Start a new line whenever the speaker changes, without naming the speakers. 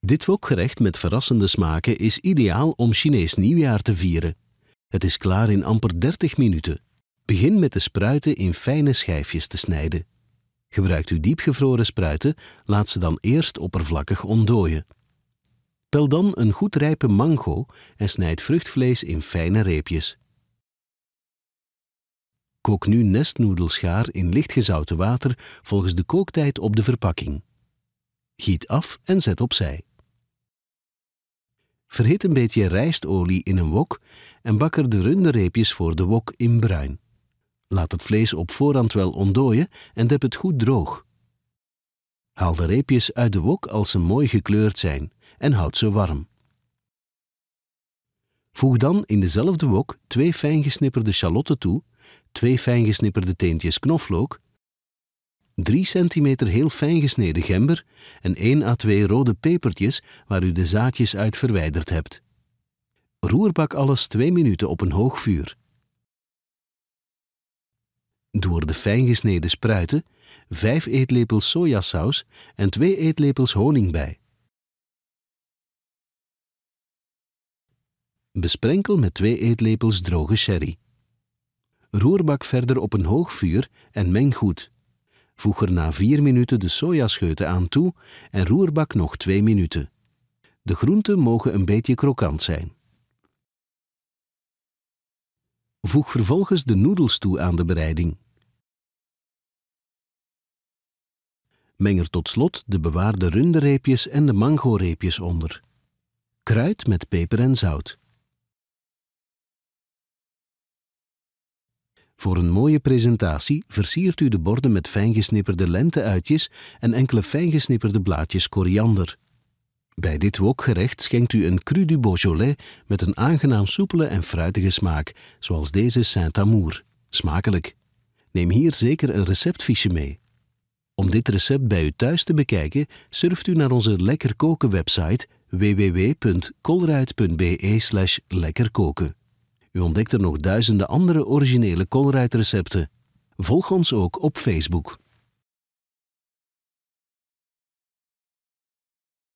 Dit wokgerecht met verrassende smaken is ideaal om Chinees nieuwjaar te vieren. Het is klaar in amper 30 minuten. Begin met de spruiten in fijne schijfjes te snijden. Gebruikt u diepgevroren spruiten, laat ze dan eerst oppervlakkig ontdooien. Pel dan een goed rijpe mango en snijd vruchtvlees in fijne reepjes. Kook nu nestnoedelschaar in licht water volgens de kooktijd op de verpakking. Giet af en zet opzij. Verhit een beetje rijstolie in een wok en bak er de reepjes voor de wok in bruin. Laat het vlees op voorhand wel ontdooien en dep het goed droog. Haal de reepjes uit de wok als ze mooi gekleurd zijn en houd ze warm. Voeg dan in dezelfde wok twee fijngesnipperde shallotten toe, twee fijngesnipperde teentjes knoflook 3 centimeter heel fijn gesneden gember en 1 à 2 rode pepertjes waar u de zaadjes uit verwijderd hebt. Roerbak alles 2 minuten op een hoog vuur. Door de fijn gesneden spruiten 5 eetlepels sojasaus en 2 eetlepels honing bij. Besprenkel met 2 eetlepels droge sherry. Roerbak verder op een hoog vuur en meng goed. Voeg er na 4 minuten de sojascheuten aan toe en roerbak nog 2 minuten. De groenten mogen een beetje krokant zijn. Voeg vervolgens de noedels toe aan de bereiding. Meng er tot slot de bewaarde rundereepjes en de mangoreepjes onder. Kruid met peper en zout. Voor een mooie presentatie versiert u de borden met fijngesnipperde lenteuitjes en enkele fijngesnipperde blaadjes koriander. Bij dit wokgerecht schenkt u een cru du Beaujolais met een aangenaam soepele en fruitige smaak, zoals deze Saint-Amour. Smakelijk! Neem hier zeker een receptfiche mee. Om dit recept bij u thuis te bekijken, surft u naar onze Lekker Koken website www.kolruit.be lekkerkoken. U ontdekt er nog duizenden andere originele recepten. Volg ons ook op Facebook.